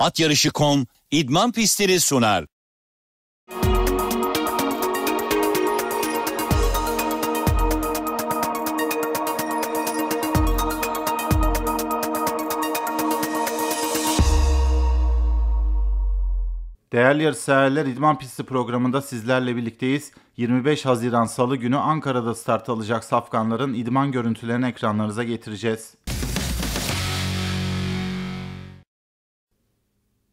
atyarışı.com idman pistleri sunar. Değerli yarışseverler İdman Pisti programında sizlerle birlikteyiz. 25 Haziran Salı günü Ankara'da start alacak safkanların idman görüntülerini ekranlarınıza getireceğiz.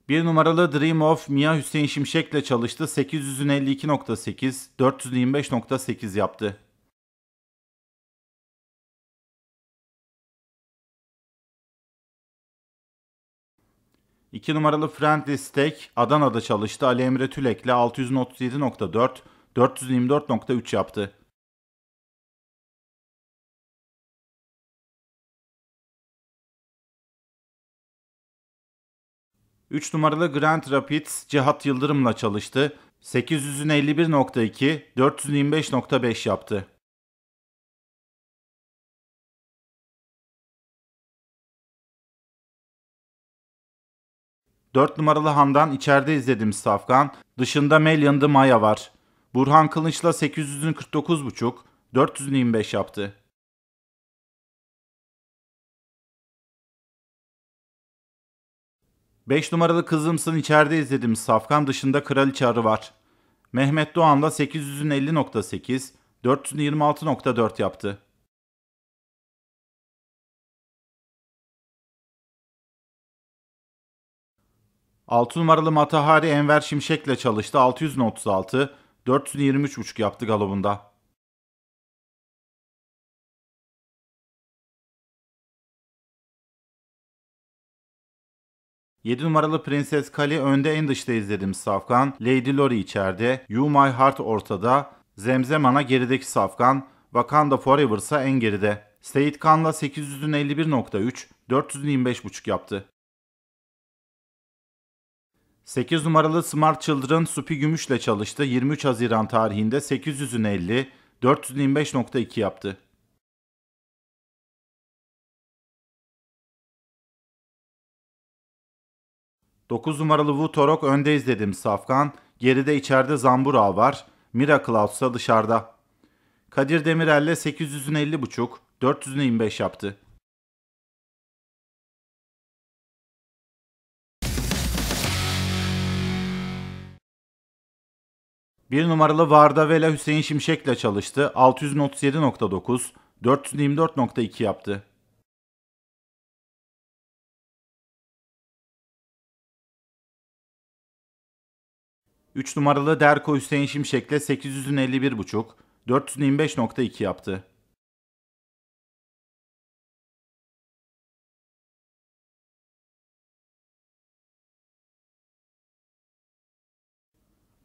Bir numaralı Dream of Mia Hüseyin Şimşek'le çalıştı. 852.8 425.8 yaptı. İki numaralı Friendly Steak Adana'da çalıştı. Ali Emre Tülek'le 637.4, 424.3 yaptı. 3 numaralı Grand Rapids Cihat Yıldırım'la çalıştı. 851.2 425.5 yaptı. Dört numaralı Handan içeride izledim Safkan. Dışında Melian Maya var. Burhan Kılıç'la 849.5, 425 yaptı. 5 numaralı kızımsın içeride izledim. Safkan dışında kral çağrı var. Mehmet Doğan'la 800'ün 50.8, 426.4 yaptı. Altı numaralı Matahari Enver Şimşek'le çalıştı. 636, 423.5 yaptı galobunda. 7 numaralı Prenses Kali önde en dışta izledim Safkan. Lady Lori içeride. You My Heart ortada. Zemzemana gerideki Safkan. Wakanda Forever ise en geride. Seyit Kan'la 851.3, 425.5 yaptı. 8 numaralı Smart Children Supi Gümüş'le çalıştı. 23 Haziran tarihinde 850, 425.2 yaptı. 9 numaralı Vutorok önde izledim. Safkan. Geride içeride Zambura var. Mira Klaus'a dışarıda. Kadir Demirel'le 800'ün 50.5, 400'ün 25 yaptı. Bir numaralı Varda Vela Hüseyin Şimşek'le çalıştı. 637.9, 424.2 yaptı. 3 numaralı Derko Hüseyin Şimşek'le 851.5, 425.2 yaptı.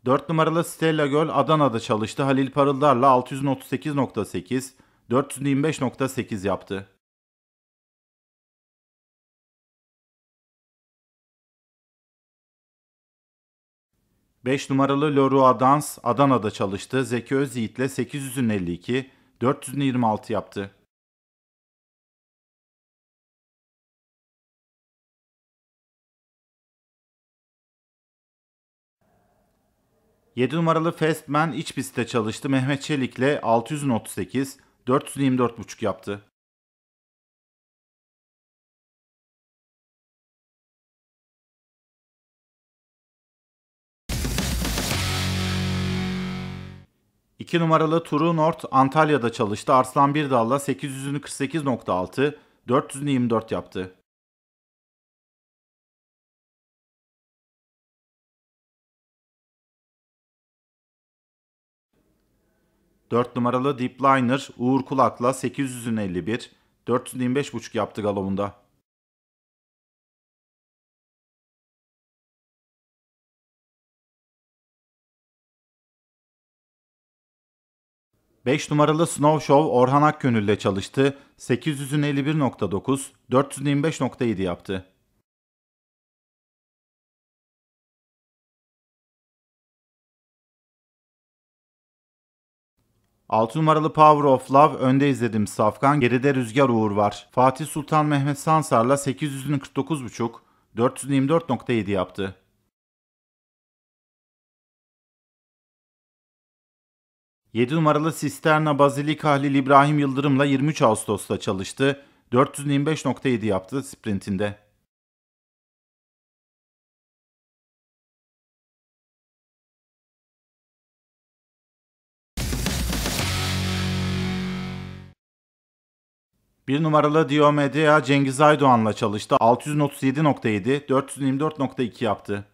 Dört numaralı Stella Göl Adana'da çalıştı. Halil Parıldar'la 638.8, 425.8 yaptı. 5 numaralı Leroy Dans Adana'da çalıştı. Zeki Özyiğit'le ile 852, 426 yaptı. Yedi numaralı Festman iç pistte çalıştı. Mehmet Çelik ile 638, 424,5 yaptı. 2 numaralı Turu Nord Antalya'da çalıştı. Arslan Birdal'la 800'ünü 48.6, 400'ünü yaptı. Dört numaralı Deepliner Liner Uğur Kulak'la 851, 425.5 yaptı galomunda. 5 numaralı Snow Show Orhan Akgönül ile çalıştı. 851.9 425.7 yaptı. Altı numaralı Power of Love önde izledim Safkan, geride Rüzgar Uğur var. Fatih Sultan Mehmet Sansar'la 849.5 424.7 yaptı. 7 numaralı Sisterna Bazilik Halil İbrahim Yıldırım'la 23 Ağustos'ta çalıştı. 425.7 yaptı sprintinde. Bir numaralı Diomedea Cengiz Aydoğan'la çalıştı. 637.7, 424.2 yaptı.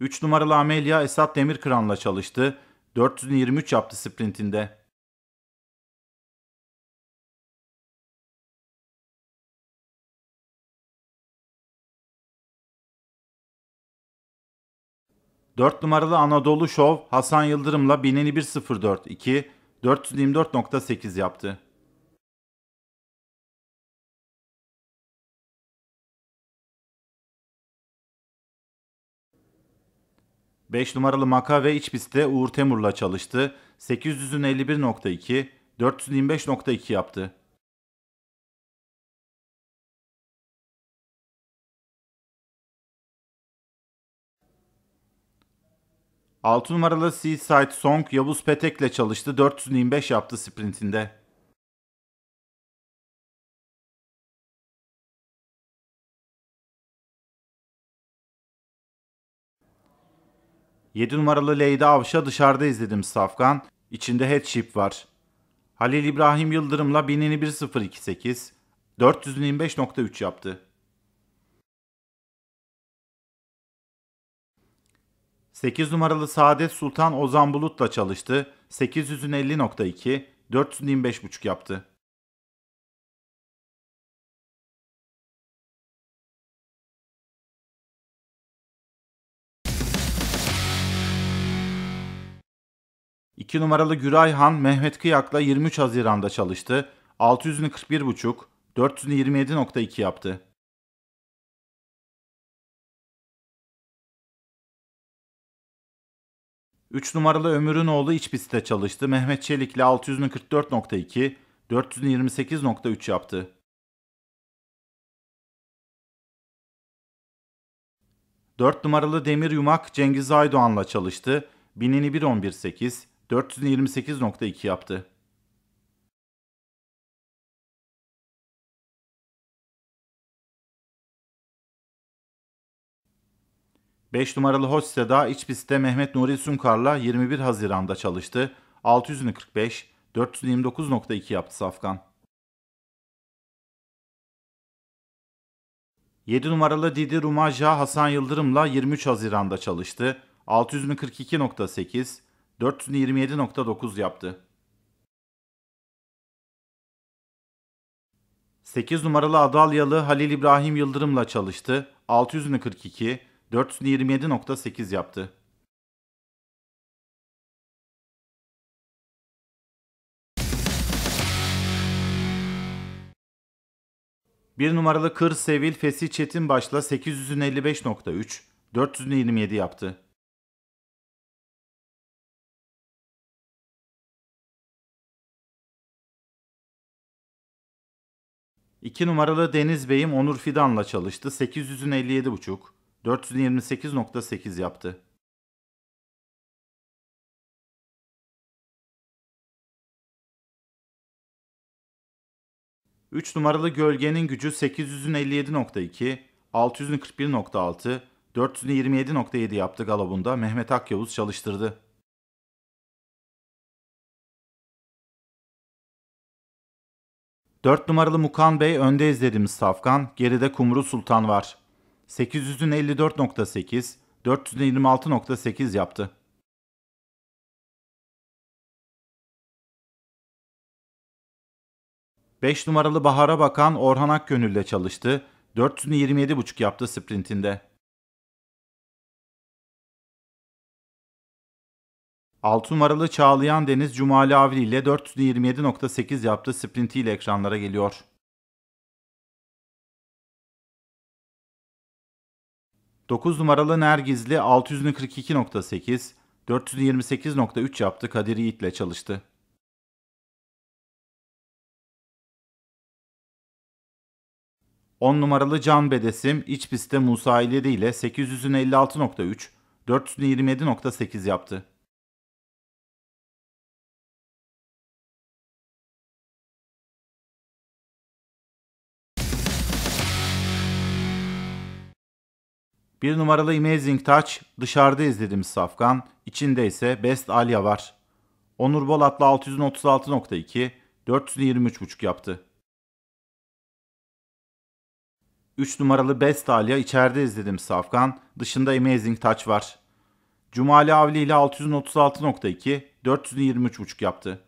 3 numaralı Amelia Esat Demirkıran'la çalıştı. 423 yaptı sprintinde. Dört numaralı Anadolu Şov Hasan Yıldırım'la bineni 1.04.2 424.8 yaptı. 5 numaralı Maka ve iç pistte Uğur Temur'la çalıştı. 800'ün 51.2, 425.2 yaptı. Altı numaralı Seaside Song Yavuz Petek'le çalıştı. 425 yaptı sprintinde. 7 numaralı Leyda Avş'a dışarıda izledim Safkan. İçinde headship var. Halil İbrahim Yıldırım'la 1000'ini 425.3 yaptı. Sekiz numaralı Saadet Sultan Ozan Bulut'la çalıştı. 850.2, 425.5 yaptı. 2 numaralı Gürayhan Mehmet Kıyak'la 23 Haziran'da çalıştı. 641.5 427.2 yaptı. Üç numaralı Ömür'ün oğlu iç pistte çalıştı. Mehmet Çelik'le 600'ünü 44.2, 400'ünü yaptı. Dört numaralı Demir Yumak Cengiz Aydoğan'la çalıştı. Binini 1.11.8, 428.2 yaptı. Beş numaralı hoç Seda iç pistte Mehmet Nuri Sunkarla 21 Haziran'da çalıştı. 600'ünü 429.2 yaptı Safkan. 7 numaralı Didi Rumaja Hasan Yıldırım'la 23 Haziran'da çalıştı. 642.8, 427.9 yaptı. 8 numaralı Adalyalı Halil İbrahim Yıldırım'la çalıştı. 642, 427.8 yaptı. 1 numaralı Kır Sevil Fesi Çetin başla 855.3, 427 yaptı. 2 numaralı Deniz Bey'im Onur Fidan'la çalıştı. 857.5 57,5. 428.8 yaptı. Üç numaralı gölgenin gücü 857.2 641.6 427.7 yaptı galabunda Mehmet Akyavuz çalıştırdı. 4 numaralı Mukan Bey önde izlediğimiz Safkan, geride Kumru Sultan var. 800'ün 54.8, 426.8 yaptı. Beş numaralı Bahar'a bakan Orhan Akgönül ile çalıştı. 427.5 yaptı sprintinde. 6 numaralı Çağlayan Deniz Cumali Avni ile 427.8 yaptığı sprintiyle ekranlara geliyor. Dokuz numaralı Nergizli 642.8, 428.3 yaptı Kadir Yiğit ile çalıştı. On numaralı Can Bedesim iç pistte Musa İleri ile 856.3, 427.8 yaptı. Bir numaralı Amazing Touch dışarıda izlediğimiz safkan, içinde ise Best Alya var. Onur Bolat'la 636.2, 423.5 yaptı. 3 numaralı Best Alya içeride izlediğimiz safkan, dışında Amazing Touch var. Cumali Avli ile 636.2, 423.5 yaptı.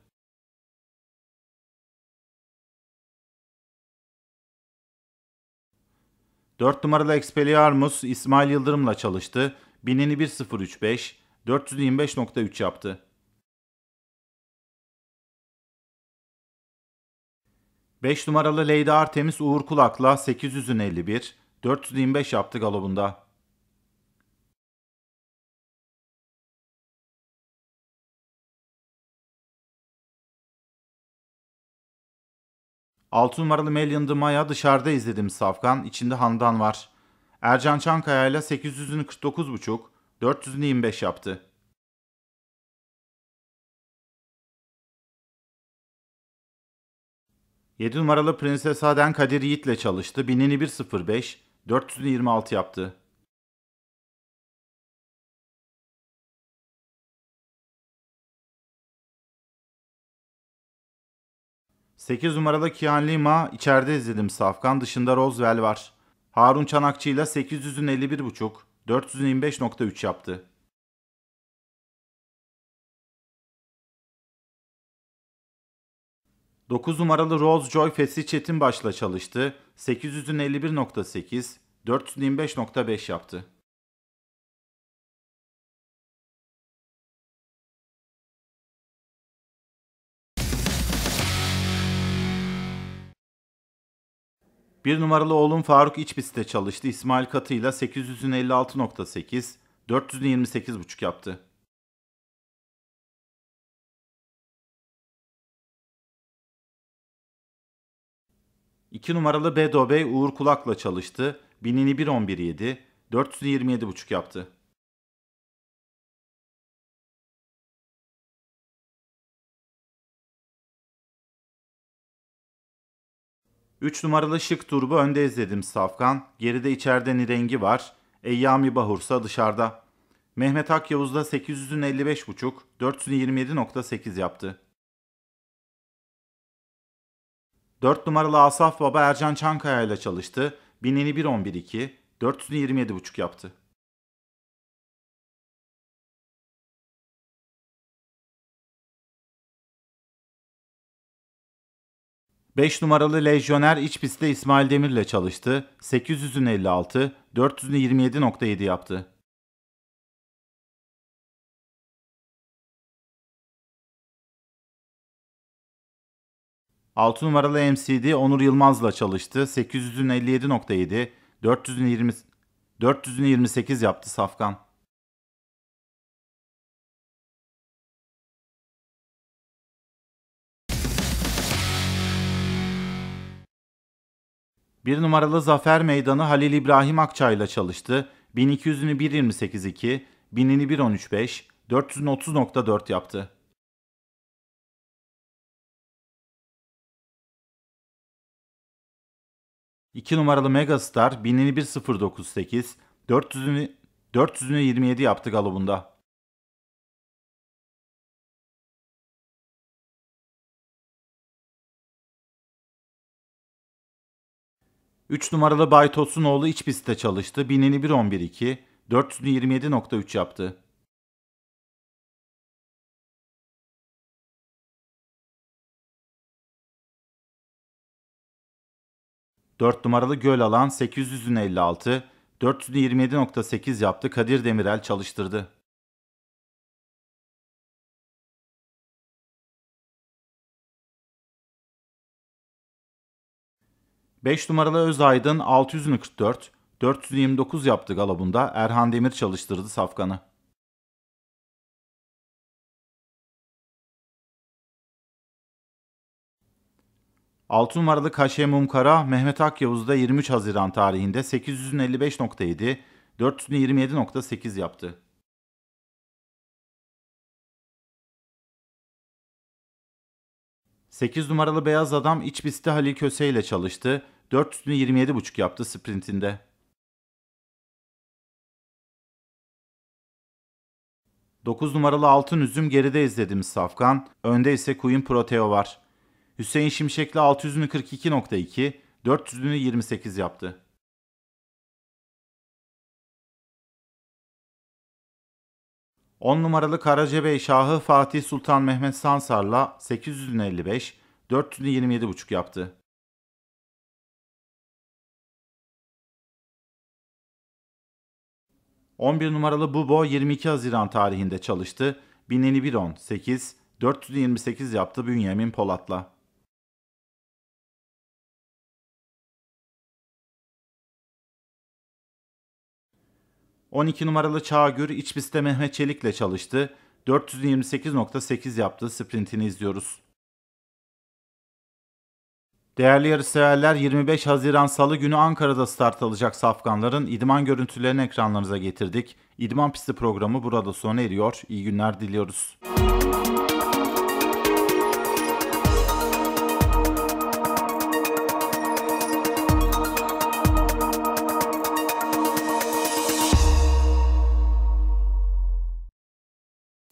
4 numaralı Expelliarmus İsmail Yıldırım'la çalıştı. Binini 1035, 425.3 yaptı. Beş numaralı Leyda Artemis Uğur Kulak'la 851, 425 yaptı galobunda. 6 numaralı Melian Maya dışarıda izledim Safkan. İçinde Handan var. Ercan Çankaya ile 849.5 425 yaptı. Yedi numaralı Prenses Aden Kadir Yiğit'le çalıştı. Binini 1.05, 426 yaptı. 8 numarada Kian Lima içeride izledim Safkan. Dışında Roswell var. Harun Çanakçı ile 851.5, 425.3 yaptı. Dokuz numaralı Rose Joy Fesih Çetin başla çalıştı. 851.8, 425.5 yaptı. Bir numaralı oğlum Faruk İçbis'te çalıştı. İsmail Katı ile 800'ün 56.8, yaptı. İki numaralı Bedo Bey Uğur Kulak'la çalıştı. Binini 1.11.7, 427.5 yaptı. 3 numaralı şık turbu önde izledim Safkan. Geride içeride rengi var. Eyyami Bahursa dışarıda. Mehmet Ak Yavuz'da 800'ün 55.5, 427.8 yaptı. 4 numaralı Asaf Baba Ercan Çankaya ile çalıştı. Bineni 1.11.2, 427.5 yaptı. 5 numaralı Lejyoner iç pistte İsmail Demir'le çalıştı. 800'ün 56, 400'ünü yaptı. Altı numaralı MCD Onur Yılmaz'la çalıştı. 800'ün 57.7, 400'ün yaptı Safkan. 1 numaralı Zafer Meydanı Halil İbrahim Akça ile çalıştı. 1200'ünü 1.28.2, 1000'ini 1.13.5, 400'ünü yaptı. İki numaralı Megastar 1000'ini 1.098, 400'ünü 400'ünü 27 yaptı galobunda. 3 numaralı Bay oğlu iç pistte çalıştı. Bineni 1.11.2, 427.3 yaptı. Dört numaralı göl alan 856, 427.8 yaptı. Kadir Demirel çalıştırdı. 5 numaralı Özaydın 644, 429 yaptı galabunda Erhan Demir çalıştırdı safkanı. Altı numaralı Kaşe Mumkara Mehmet Akyavuz'da 23 Haziran tarihinde 855.7, 427.8 yaptı. 8 numaralı beyaz adam iç pistte Halil Köse ile çalıştı. 4 üstünü 27.5 yaptı sprintinde. Dokuz numaralı altın üzüm geride izlediğimiz Safkan, önde ise Queen Proteo var. Hüseyin Şimşekli 600'ünü 42.2, 400'ünü 28 yaptı. 10 numaralı Karacabey Şahı Fatih Sultan Mehmet Sansar'la 855, 427,5 yaptı. ...11 numaralı Bubo 22 Haziran tarihinde çalıştı. 1051 8, 428 yaptı Bünyamin Polat'la. 12 numaralı Çağgür iç pistte Mehmet Çelik'le çalıştı. 428.8 yaptı sprintini izliyoruz. Değerli yarışseverler 25 Haziran Salı günü Ankara'da start alacak safkanların idman görüntülerini ekranlarınıza getirdik. İdman pisti programı burada sona eriyor. İyi günler diliyoruz.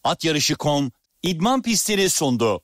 At Yarışı.com idman pistini sundu.